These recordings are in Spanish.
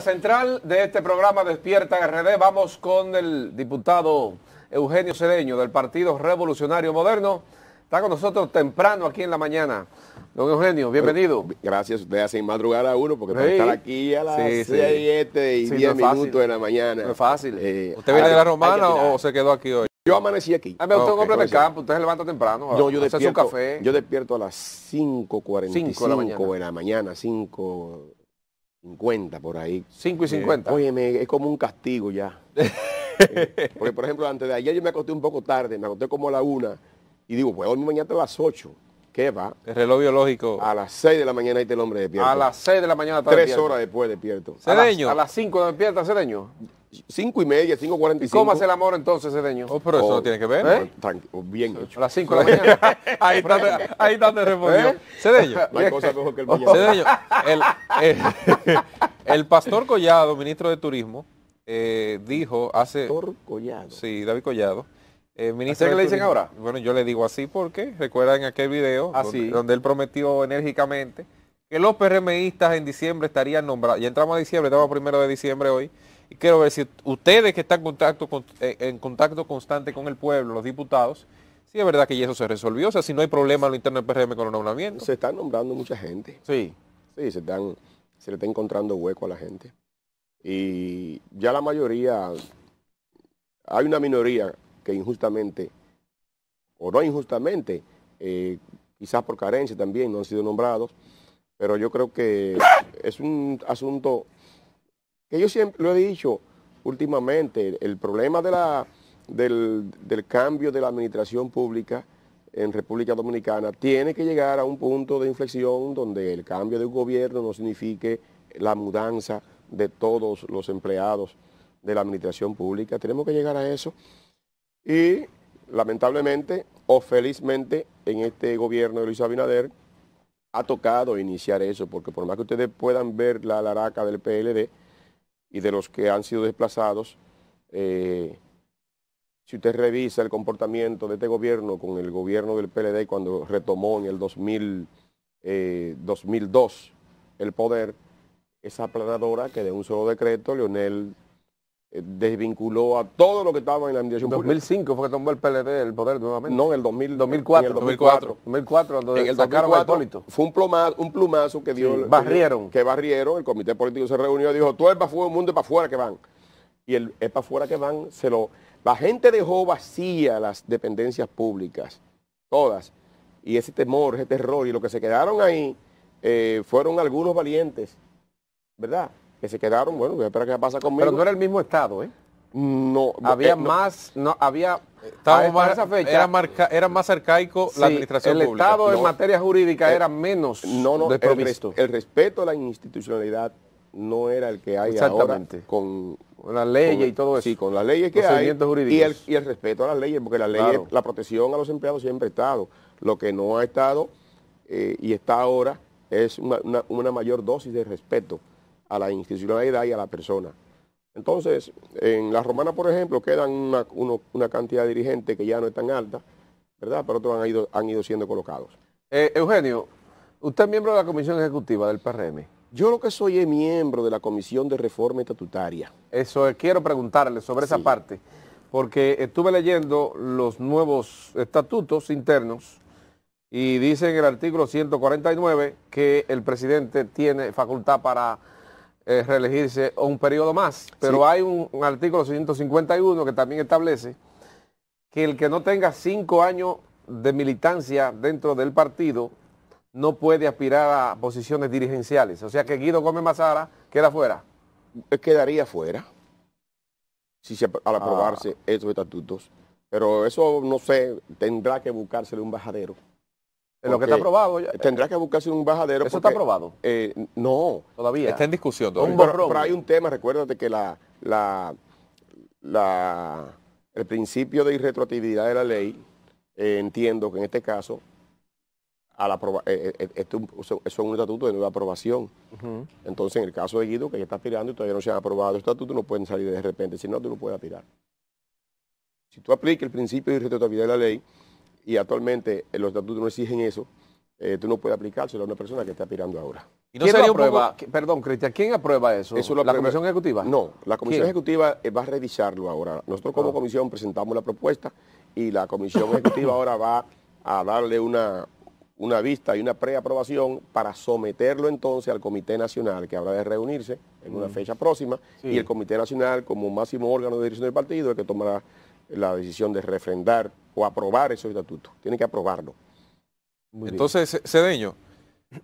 central de este programa Despierta RD, vamos con el diputado Eugenio Cedeño del Partido Revolucionario Moderno. Está con nosotros temprano aquí en la mañana. Don Eugenio, bienvenido. Gracias, ustedes hacen madrugar a uno porque puede estar aquí a las sí, 7 y 10 minutos de la mañana. No es fácil. Eh, ¿Usted viene de la romana o se quedó aquí hoy? Yo amanecí aquí. A ah, ver, usted es un hombre de campo, usted se levanta temprano. yo despierto, su café. Yo despierto a las 5.45 de la mañana, 5 50 por ahí. 5 y 50. Eh, Oye, es como un castigo ya. Eh, porque, por ejemplo, antes de ayer yo me acosté un poco tarde, me acosté como a la una y digo, pues hoy mañana a las 8. ¿Qué va? El reloj biológico. A las 6 de la mañana ahí está el hombre despierto. A las 6 de la mañana está Tres horas después despierto. Cedeño. A las, 5 las 5 despierta, Cedeño. 5 y media, y ¿Cómo hace el amor entonces, Cedeño? Oh, pero eso no oh. tiene que ver. ¿eh? Oh, bien las 5 de la mañana. ahí, está, ahí respondió. Cedeño. ¿Eh? No hay cosa mejor que el Cedeño, eh, el, pastor Collado, ministro de Turismo, eh, dijo hace... Pastor Collado. Sí, David Collado. Eh, ministro qué le dicen ahora? Bueno, yo le digo así porque recuerdan aquel video ah, Donde, donde él prometió enérgicamente que los PRMistas en diciembre estarían nombrados. Ya entramos a diciembre, estamos a primero de diciembre hoy y quiero decir, ustedes que están eh, en contacto, constante con el pueblo, los diputados, si es verdad que ya eso se resolvió, o sea, si no hay problema en lo interno del PRM con los nombramientos. Se están nombrando mucha gente. Sí. Sí, se, están, se le está encontrando hueco a la gente. Y ya la mayoría, hay una minoría que injustamente, o no injustamente, eh, quizás por carencia también, no han sido nombrados, pero yo creo que es un asunto que yo siempre lo he dicho últimamente, el problema del, del, cambio de la administración pública en República Dominicana tiene que llegar a un punto de inflexión donde el cambio de un gobierno no signifique la mudanza de todos los empleados de la administración pública. Tenemos que llegar a eso. Y lamentablemente o felizmente en este gobierno de Luis Abinader ha tocado iniciar eso, porque por más que ustedes puedan ver la laraca del PLD, y de los que han sido desplazados. Eh, si usted revisa el comportamiento de este gobierno con el gobierno del PLD cuando retomó en el 2002 eh, el poder, es aplanadora que de un solo decreto Leonel eh, desvinculó a todo lo que estaba en la administración 2005 fue que tomó el PLD el poder nuevamente. No, en el 2004. En el 2004. 2004, en el sacaron Fue un plumazo, un plumazo que dio... barrieron. Que barrieron, el comité político se reunió y dijo, todo el el mundo es para afuera que van. Y el es para afuera que van, se lo... La gente dejó vacía las dependencias públicas, todas. Y ese temor, ese terror, y lo que se quedaron ahí eh, fueron algunos valientes, ¿verdad? que se quedaron, bueno, voy a esperar qué pasa conmigo. Pero no era el mismo estado, ¿eh? No. Había eh, más, no, había... Estaba más, era, más arcaico la administración el Estado en materia jurídica eh, era menos No, no, el, respeto a la institucionalidad no era el que hay ahora con las leyes y todo eso. Sí, con las leyes que hay y el, respeto a las leyes, porque la ley la protección a los empleados siempre ha estado. Lo que no ha estado eh, y está ahora es una mayor dosis de respeto a la institucionalidad y a la persona. Entonces, en la romana, por ejemplo, quedan una, cantidad de dirigentes que ya no es tan alta, ¿verdad? Pero otros han ido, han ido siendo colocados. Eh, Eugenio, usted es miembro de la Comisión Ejecutiva del PRM. Yo lo que soy es miembro de la Comisión de Reforma Estatutaria. Eso, quiero preguntarle sobre esa parte, porque estuve leyendo los nuevos estatutos internos y dice en el artículo 149 que el presidente tiene facultad para eh, reelegirse un periodo más. Pero hay un, artículo 151 que también establece que el que no tenga cinco años de militancia dentro del partido no puede aspirar a posiciones dirigenciales. O sea que Guido Gómez Mazara queda fuera. Eh, quedaría fuera si se, al ah. aprobarse esos estatutos. Pero eso no sé, tendrá que buscársele un bajadero. En lo que está aprobado. Ya. Tendrá que buscarse un bajadero. ¿Eso está aprobado? Eh, no. Todavía. Está en discusión todavía. Pero, hay un tema, recuérdate que la, la, el principio de irretroactividad de la ley, eh, entiendo que en este caso, eso es un estatuto de nueva aprobación. Entonces, en el caso de Guido, que ya está tirando y todavía no se ha aprobado el estatuto, no pueden salir de repente. Si no, tú no puedes tirar. Si tú aplicas el principio de irretroactividad de la ley, y actualmente eh, los estatutos no exigen eso, eh, tú no puedes aplicárselo a una persona que está aspirando ahora. ¿Quién sería aprueba? perdón, Cristian, ¿quién aprueba eso? ¿La Comisión Ejecutiva? No, la Comisión Ejecutiva eh, va a revisarlo ahora. Nosotros como ah. comisión presentamos la propuesta y la Comisión Ejecutiva ahora va a darle una, vista y una preaprobación para someterlo entonces al Comité Nacional, que habrá de reunirse en una mm. fecha próxima, y el Comité Nacional como máximo órgano de dirección del partido es que tomará la decisión de refrendar o aprobar ese estatuto. Tiene que aprobarlo. Entonces, Cedeño,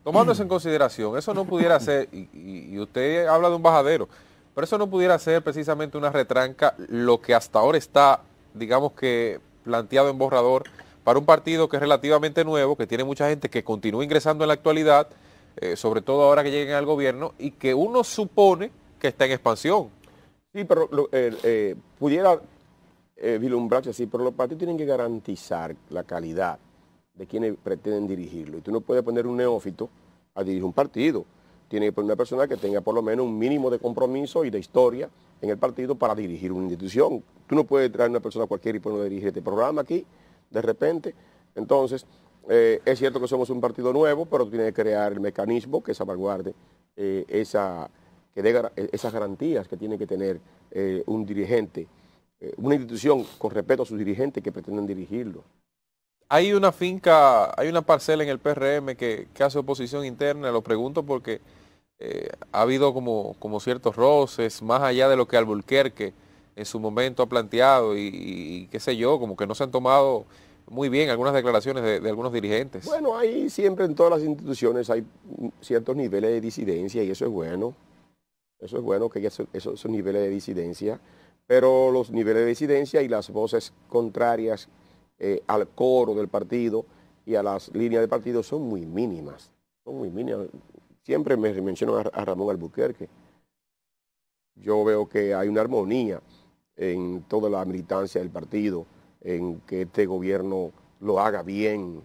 tomando en consideración, eso no pudiera ser, y, usted habla de un bajadero, pero eso no pudiera ser precisamente una retranca lo que hasta ahora está, digamos que, planteado en borrador para un partido que es relativamente nuevo, que tiene mucha gente que continúa ingresando en la actualidad, eh, sobre todo ahora que lleguen al gobierno, y que uno supone que está en expansión. Sí, pero eh, eh, pudiera eh, vilumbrarse así, pero los partidos tienen que garantizar la calidad de quienes pretenden dirigirlo. Y tú no puedes poner un neófito a dirigir un partido. Tiene que poner una persona que tenga por lo menos un mínimo de compromiso y de historia en el partido para dirigir una institución. Tú no puedes traer una persona cualquiera y ponerlo a dirigir este programa aquí, de repente. Entonces, eh, es cierto que somos un partido nuevo, pero tú tienes que crear el mecanismo que salvaguarde eh, esa, que esas garantías que tiene que tener eh, un dirigente eh, una institución con respeto a sus dirigentes que pretenden dirigirlo. Hay una finca, hay una parcela en el PRM que, hace oposición interna, lo pregunto porque eh, ha habido como, ciertos roces, más allá de lo que Alburquerque en su momento ha planteado y, qué sé yo, como que no se han tomado muy bien algunas declaraciones de, algunos dirigentes. Bueno, ahí siempre en todas las instituciones hay ciertos niveles de disidencia y eso es bueno. Eso es bueno que haya esos niveles de disidencia pero los niveles de disidencia y las voces contrarias eh, al coro del partido y a las líneas de partido son muy mínimas, son muy mínimas. Siempre me menciono a, Ramón Albuquerque. Yo veo que hay una armonía en toda la militancia del partido, en que este gobierno lo haga bien,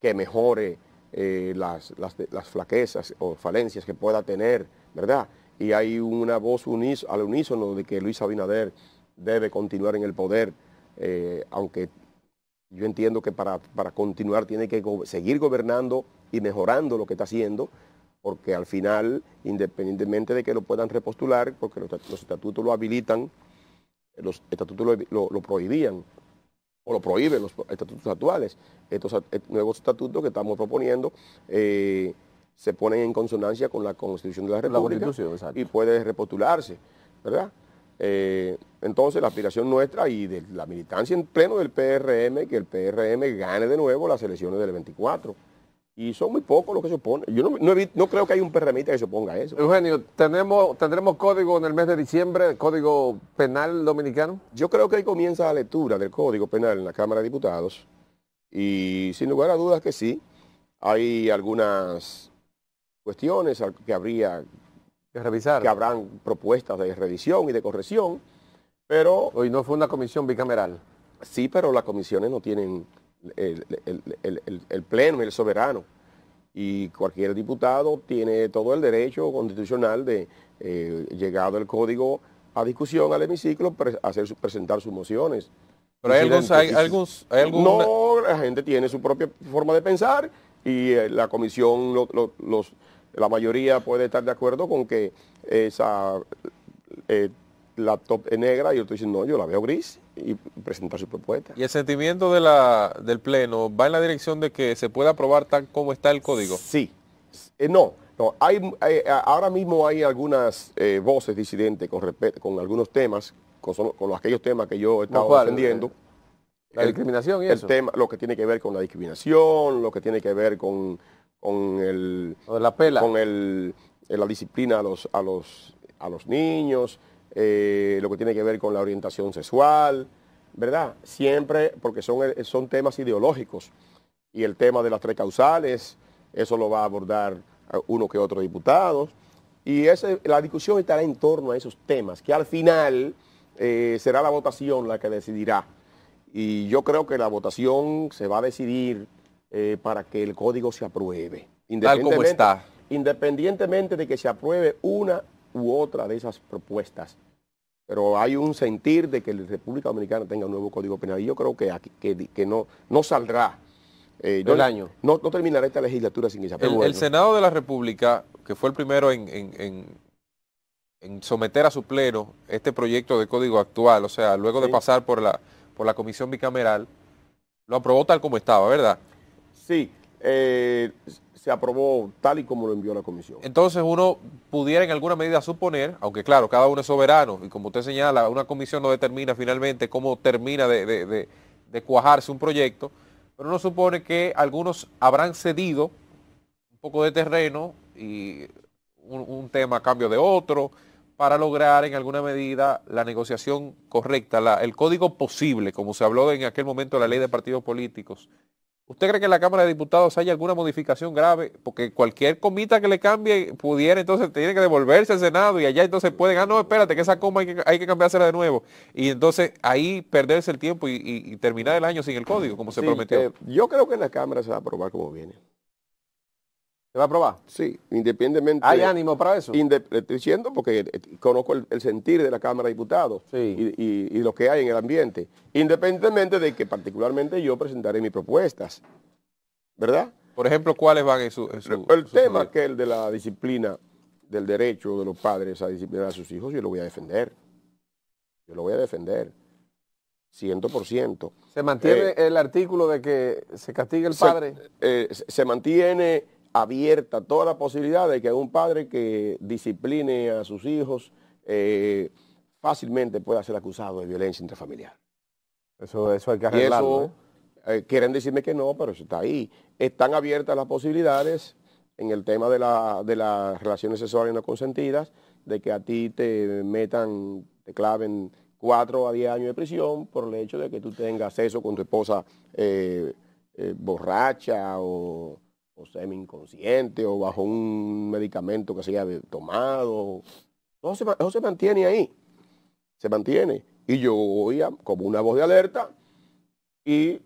que mejore eh, las, las, flaquezas o falencias que pueda tener, ¿verdad? y hay una voz al unísono de que Luis Abinader debe continuar en el poder, eh, aunque yo entiendo que para, continuar tiene que seguir gobernando y mejorando lo que está haciendo, porque al final, independientemente de que lo puedan repostular, porque los, estatutos lo habilitan, los estatutos lo, lo, prohibían, o lo prohíben los estatutos actuales, estos nuevos estatutos que estamos proponiendo. Eh, se ponen en consonancia con la Constitución de la República y puede repostularse, ¿verdad? Eh, entonces la aspiración nuestra y de la militancia en pleno del PRM, que el PRM gane de nuevo las elecciones del 24. Y son muy pocos los que se oponen. Yo no, creo que haya un PRMista que se oponga a eso. Eugenio, ¿tenemos, ¿tendremos código en el mes de diciembre, código penal dominicano? Yo creo que ahí comienza la lectura del código penal en la Cámara de Diputados. Y sin lugar a dudas que sí, hay algunas cuestiones que habría que revisar. Que habrán propuestas de revisión y de corrección, pero... Hoy no fue una comisión bicameral. Sí, pero las comisiones no tienen el, el, el, el pleno, el soberano. Y cualquier diputado tiene todo el derecho constitucional de, eh, llegado el código a discusión al hemiciclo, hacer presentar sus mociones. Pero hay, hay, algunos, No, la gente tiene su propia forma de pensar y eh, la comisión los la mayoría puede estar de acuerdo con que esa eh, laptop es negra y estoy diciendo, no, yo la veo gris y presentar su propuesta. ¿Y el sentimiento de la, del Pleno va en la dirección de que se pueda aprobar tal como está el código? Sí, eh, no. No, hay, ahora mismo hay algunas eh, voces disidentes con, algunos temas, con, con, aquellos temas que yo estaba estado defendiendo. La discriminación y el Tema, lo que tiene que ver con la discriminación, lo que tiene que ver con, el... la Con eh, la disciplina a los, a los, a los niños, eh, lo que tiene que ver con la orientación sexual, ¿verdad? Siempre, porque son, eh, son temas ideológicos. Y el tema de las tres causales, eso lo va a abordar uno que otro diputado. Y la discusión estará en torno a esos temas, que al final será la votación la que decidirá y yo creo que la votación se va a decidir eh, para que el código se apruebe. Tal como está. Independientemente de que se apruebe una u otra de esas propuestas. Pero hay un sentir de que la República Dominicana tenga un nuevo código penal. Y yo creo que, que, no, no saldrá eh, no, No, terminará esta legislatura sin ella. el, Senado de la República, que fue el primero en, en, someter a su pleno este proyecto de código actual, o sea, luego de pasar por la la comisión bicameral, lo aprobó tal como estaba, ¿verdad? Sí, eh, se aprobó tal y como lo envió la comisión. Entonces uno pudiera en alguna medida suponer, aunque claro, cada uno es soberano, y como usted señala, una comisión no determina finalmente cómo termina de, cuajarse un proyecto, pero uno supone que algunos habrán cedido un poco de terreno y un, un tema a cambio de otro para lograr en alguna medida la negociación correcta, la, el código posible, como se habló en aquel momento de la ley de partidos políticos. ¿Usted cree que en la Cámara de Diputados haya alguna modificación grave? Porque cualquier comita que le cambie pudiera, entonces tiene que devolverse al Senado y allá entonces pueden, ah, no, espérate, que esa coma hay que, cambiársela de nuevo. Y entonces ahí perderse el tiempo y, terminar el año sin el código, como se prometió. Eh, yo creo que en la Cámara se va a aprobar como viene. ¿Se va a aprobar? Sí, independientemente. ¿Hay ánimo para eso? Estoy diciendo porque eh, conozco el, sentir de la Cámara de Diputados y, lo que hay en el ambiente. Independientemente de que particularmente yo presentaré mis propuestas. ¿Verdad? Por ejemplo, ¿cuáles van en su... el tema que es el de la disciplina del derecho de los padres a disciplinar a sus hijos, yo lo voy a defender. Yo lo voy a defender. 100%. ¿Se mantiene eh, el artículo de que se castiga el padre? Eh, se mantiene abierta toda la posibilidad de que un padre que discipline a sus hijos eh, fácilmente pueda ser acusado de violencia intrafamiliar. Eso, eso hay que arreglarlo. ¿eh? Eh, quieren decirme que no, pero eso está ahí. Están abiertas las posibilidades en el tema de, las relaciones sexuales no consentidas, de que a ti te metan, te claven cuatro a diez años de prisión por el hecho de que tú tengas sexo con tu esposa borracha o o semi inconsciente o bajo un medicamento que se haya tomado. eso se mantiene ahí, se mantiene. Y yo oía como una voz de alerta y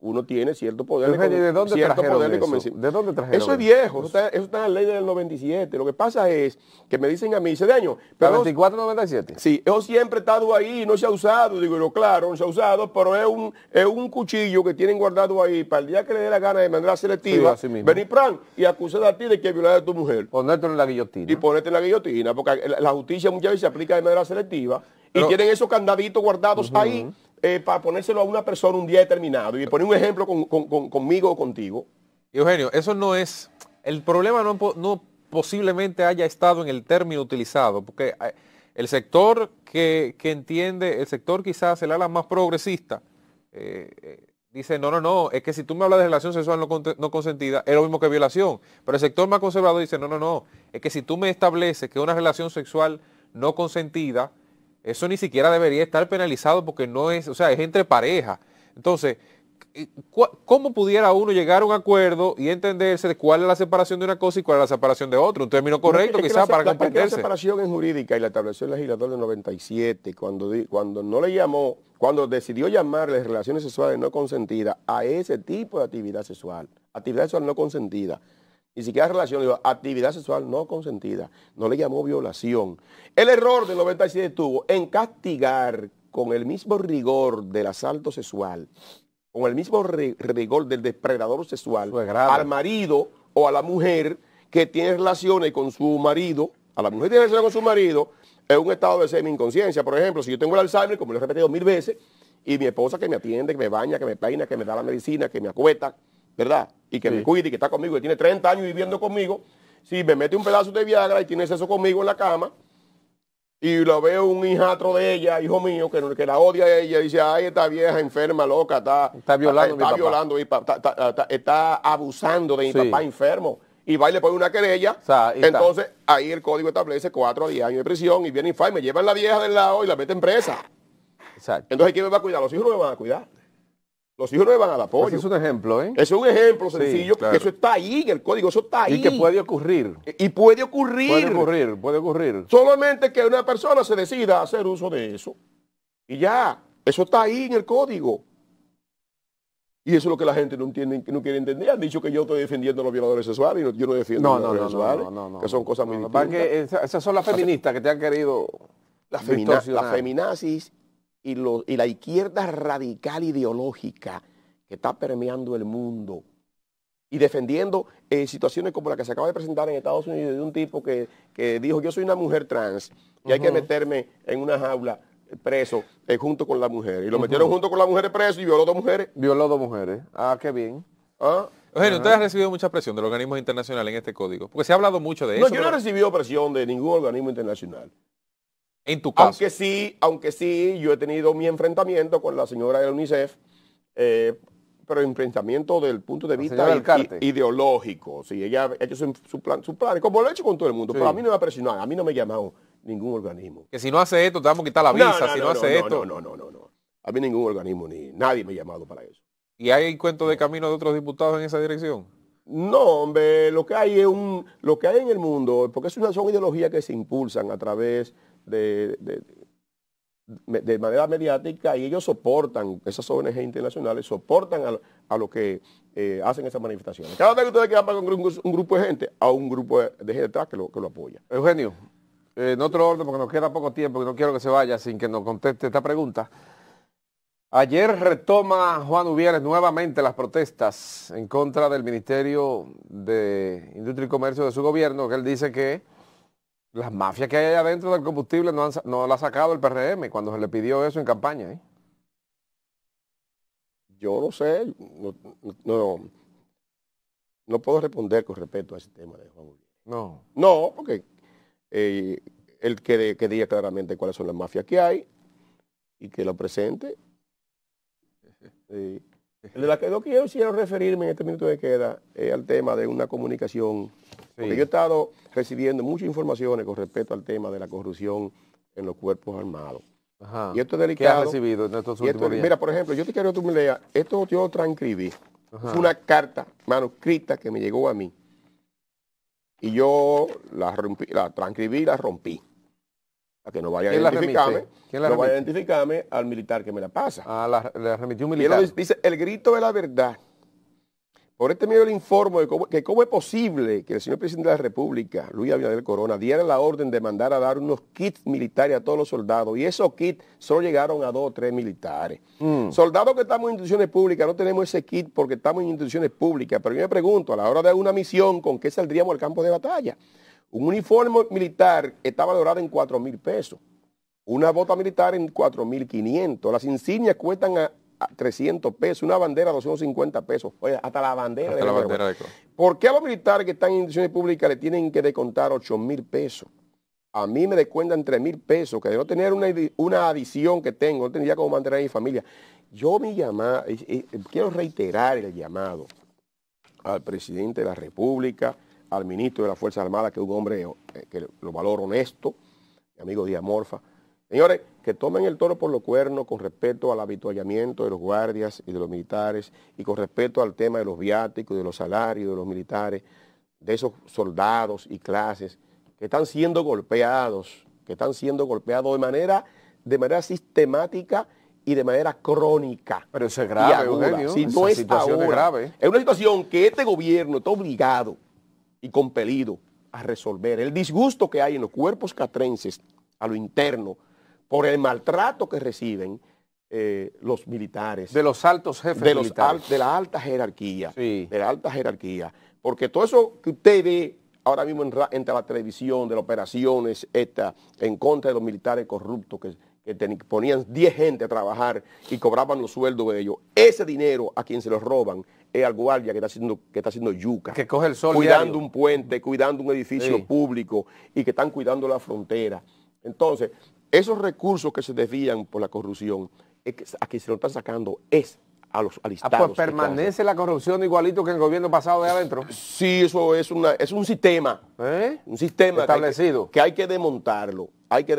uno tiene cierto poder. ¿de dónde eso? ¿De dónde trajeron eso? es viejo, eso está, en la ley del 97. Lo que pasa es que me dicen a mí, dice de año. Pero 94, 97. Sí, eso siempre ha estado ahí, no se ha usado. Digo, claro, no se ha usado, pero es un, un cuchillo que tienen guardado ahí para el día que le dé la gana de manera selectiva, venir pran y acusar a ti de que violaste a tu mujer. Ponerte en la guillotina. Y ponerte en la guillotina, porque la justicia muchas veces se aplica de manera selectiva y tienen esos candaditos guardados ahí eh, para ponérselo a una persona un día determinado y poner un ejemplo conmigo o contigo. Eugenio, eso no es, el problema no, posiblemente haya estado en el término utilizado, porque eh, el sector que, entiende, el sector quizás el ala más progresista, eh, dice, no, no, no, es que si tú me hablas de relación sexual no, consentida, es lo mismo que violación. Pero el sector más conservador dice, no, no, no, es que si tú me estableces que una relación sexual no consentida eso ni siquiera debería estar penalizado porque no es, o sea, es entre pareja. Entonces, eh, ¿cómo pudiera uno llegar a un acuerdo y entenderse cuál es la separación de una cosa y cuál es la separación de otra? Un término correcto quizás para comprenderse. La separación es jurídica y la estableció el legislador del 97 cuando, cuando no le llamó, cuando decidió llamarle relaciones sexuales no consentidas a ese tipo de actividad sexual, actividad sexual no consentida ni siquiera relación, actividad sexual no consentida, no le llamó violación. El error del 97 estuvo en castigar con el mismo rigor del asalto sexual, con el mismo rigor del depredador sexual, al marido o a la mujer que tiene relaciones con su marido, a la mujer que tiene relaciones con su marido, es un estado de semi-inconsciencia. Por ejemplo, si yo tengo el Alzheimer, como lo he repetido mil veces, y mi esposa que me atiende, que me baña, que me peina, que me da la medicina, que me acueta, ¿verdad? Y que me cuide y que está conmigo, que tiene 30 años viviendo conmigo, si me mete un pedazo de Viagra y tiene sexo conmigo en la cama, y lo veo un hijatro de ella, hijo mío, que, que la odia a ella, y dice, ay, esta vieja enferma, loca, está, está violando, está, está, violando está, abusando de mi papá enfermo. Y va y le pone una querella. entonces, ahí el código establece 4 a 10 años de prisión y viene y me llevan la vieja del lado y la meten presa. Entonces, ¿quién me va a cuidar? Los hijos no me van a cuidar. Los hijos no le van al apoyo. Ese es un ejemplo, ¿eh? es un ejemplo sencillo, eso está ahí en el código, eso está ahí. Y que puede ocurrir. Eh, y puede ocurrir. Puede ocurrir, puede ocurrir. Solamente que una persona se decida a hacer uso de eso. Y ya, eso está ahí en el código. Y eso es lo que la gente no entiende, no quiere entender. Han dicho que yo estoy defendiendo a los violadores sexuales y yo no defiendo a los no, no, sexuales, que son cosas muy distintas. Esas son las feministas que te han querido Las femina, la feminazis y, la izquierda radical ideológica que está permeando el mundo y defendiendo eh, situaciones como la que se acaba de presentar en Estados Unidos de un tipo que, dijo yo soy una mujer trans y hay que meterme en una jaula preso eh, junto con la mujer. Y lo metieron junto con la mujer preso y violó dos mujeres. Violó dos mujeres. Ah, qué bien. Ah. usted ha recibido mucha presión del organismo internacional en este código, porque se ha hablado mucho de eso. No, yo no he recibido presión de ningún organismo internacional tu Aunque sí, aunque sí, yo he tenido mi enfrentamiento con la señora de la UNICEF, eh, pero enfrentamiento del punto de vista ideológico. Sí, ella ha hecho su, su, plan, su plan, como lo ha hecho con todo el mundo, pero a mí no me ha presionado, a mí no me ha llamado ningún organismo. Que si no hace esto, te vamos a quitar la visa, si no, hace esto. No, no, no, no. A mí ningún organismo, ni nadie me ha llamado para eso. ¿Y hay cuento de camino de otros diputados en esa dirección? No, hombre, lo que hay es un, lo que hay en el mundo, porque es son ideologías que se impulsan a través de, de, manera mediática y ellos soportan, esas ONG internacionales soportan a, lo que eh, hacen esas manifestaciones. Cada vez que un, grupo de gente, a un grupo de gente que lo, que lo apoya. Eugenio, eh, en otro orden, porque nos queda poco tiempo y no quiero que se vaya sin que nos conteste esta pregunta. Ayer retoma Juan Ubieres nuevamente las protestas en contra del Ministerio de Industria y Comercio de su gobierno, que él dice que las mafias que hay adentro del combustible no, han, la ha sacado el PRM cuando se le pidió eso en campaña. ¿eh? Yo no sé, no, puedo responder con respeto a ese tema de Juan No. No, porque eh, él que, diga claramente cuáles son las mafias que hay y que lo presente. Eh, de la que no quiero, referirme en este minuto de queda es eh, al tema de una comunicación porque yo he estado recibiendo muchas informaciones con respecto al tema de la corrupción en los cuerpos armados. Y esto es delicado. ¿Qué has recibido en estos últimos días? Mira, por ejemplo, yo te quiero que tú me leas, esto yo transcribí, Ajá. fue una carta manuscrita que me llegó a mí. Y yo la, rompí, la transcribí y la rompí. Para que no vaya a identificarme, no vaya a identificarme al militar que me la pasa. Ah, la, remitió un militar. Y él dice, el grito de la verdad por este medio le informo cómo, que cómo es posible que el señor presidente de la República, Luis Abinader Corona, diera la orden de mandar a dar unos kits militares a todos los soldados y esos kits solo llegaron a dos o tres militares. Mm. Soldados que estamos en instituciones públicas no tenemos ese kit porque estamos en instituciones públicas, pero yo me pregunto, a la hora de una misión, ¿con qué saldríamos al campo de batalla? Un uniforme militar está valorado en 4 mil pesos. Una bota militar en 4.500. Las insignias cuestan a, 300 pesos, una bandera 250 pesos, hasta la bandera, de, la ¿Por qué a los militares que están en instituciones públicas le tienen que descontar 8 mil pesos? A mí me descuentan 3 mil pesos, que de no tener una, adición que tengo, no tendría como mantener a mi familia. Yo mi llamada, quiero reiterar el llamado al presidente de la República, al ministro de las Fuerzas Armadas, que es un hombre eh, que lo valoro honesto, mi amigo Díaz Morfa, Señores, que tomen el toro por los cuernos con respecto al habituallamiento de los guardias y de los militares y con respecto al tema de los viáticos, de los salarios de los militares, de esos soldados y clases que están siendo golpeados, que están siendo golpeados de manera, de manera sistemática y de manera crónica. Pero eso es grave, Eugenio. es es, grave. es una situación que este gobierno está obligado y compelido a resolver. El disgusto que hay en los cuerpos catrenses, a lo interno, por el maltrato que reciben eh, los militares. De los altos jefes de, de la alta jerarquía. De la alta jerarquía. Porque todo eso que usted ve ahora mismo entre la televisión, de las operaciones esta, en contra de los militares corruptos que, ponían 10 gente a trabajar y cobraban los sueldos de ellos, ese dinero a quien se los roban es al guardia que está haciendo, que está yuca. Que coge el sol. Cuidando un puente, cuidando un edificio público y que están cuidando la frontera. Entonces, esos recursos que se desvían por la corrupción, a quien se lo están sacando es a los alistados. Ah, pues permanece la corrupción igualito que en el gobierno pasado de adentro. Sí, eso es, una, es un sistema. ¿Eh? Un sistema establecido. Que hay que, hay que, desmontarlo. Hay que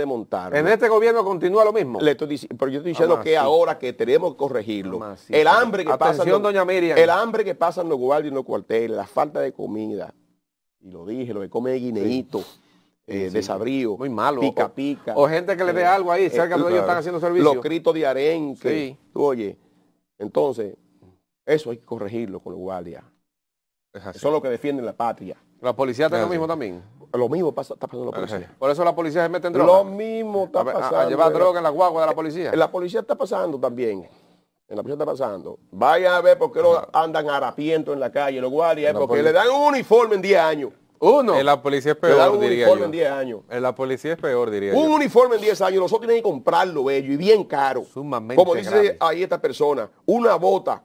En este gobierno continúa lo mismo. Le pero yo estoy diciendo que ahora que tenemos que corregirlo. El hambre que pasa en los, doña El hambre que los guardias y los cuarteles, la falta de comida. Y lo dije, lo que come guineíto eh, desabrío. Muy malo. Pica, pica. O, gente que le dé eh, algo ahí, eh, cerca de ellos están haciendo servicio. Los gritos de arenque. Sí. oye, entonces, eso hay que corregirlo con los guardias. son Eso que defienden la patria. La policía está lo mismo también. Lo mismo pasa, está pasando la policía. Por eso la policía se mete en droga. Lo mismo está pasando. llevar droga en la guagua de la policía. Eh, la policía está pasando también. En la policía está pasando. vaya a ver por qué Ajá. andan harapientos en la calle los guardias, porque le dan un uniforme en 10 años. Uno. En eh, la policía es peor, un uniforme en 10 años. En eh, la policía es peor, diría un yo. Un uniforme en 10 años. Nosotros tienen que comprarlo, bello, y bien caro. Sumamente Como dice ahí esta persona, una bota,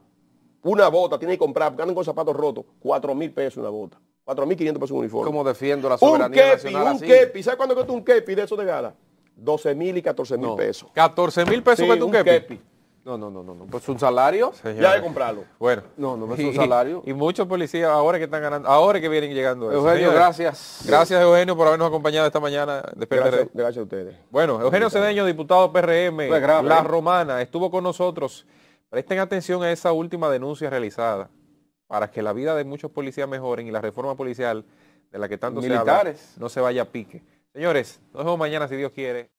una bota, tiene que comprar, porque andan con zapatos rotos, 4 mil pesos una bota. 4 mil 500 pesos un uniforme. ¿Cómo defiendo la soberanía un kepi, Un kepi, ¿sabes cuándo cuesta un kepi de esos de gala? 12 mil y 14 mil pesos. 14 mil pesos cuesta un, kepi. No, no, no, no, Pues un salario. Ya de comprarlo. Bueno. No, no, es un salario. Y, muchos policías ahora que están ganando, ahora que vienen llegando. Eugenio, gracias. Gracias, Eugenio, por habernos acompañado esta mañana. Gracias, a ustedes. Bueno, Eugenio Cedeño, diputado PRM, pues, La Romana, estuvo con nosotros. Presten atención a esa última denuncia realizada para que la vida de muchos policías mejoren y la reforma policial de la que tanto Militares. se habla no se vaya a pique. Señores, nos vemos mañana si Dios quiere.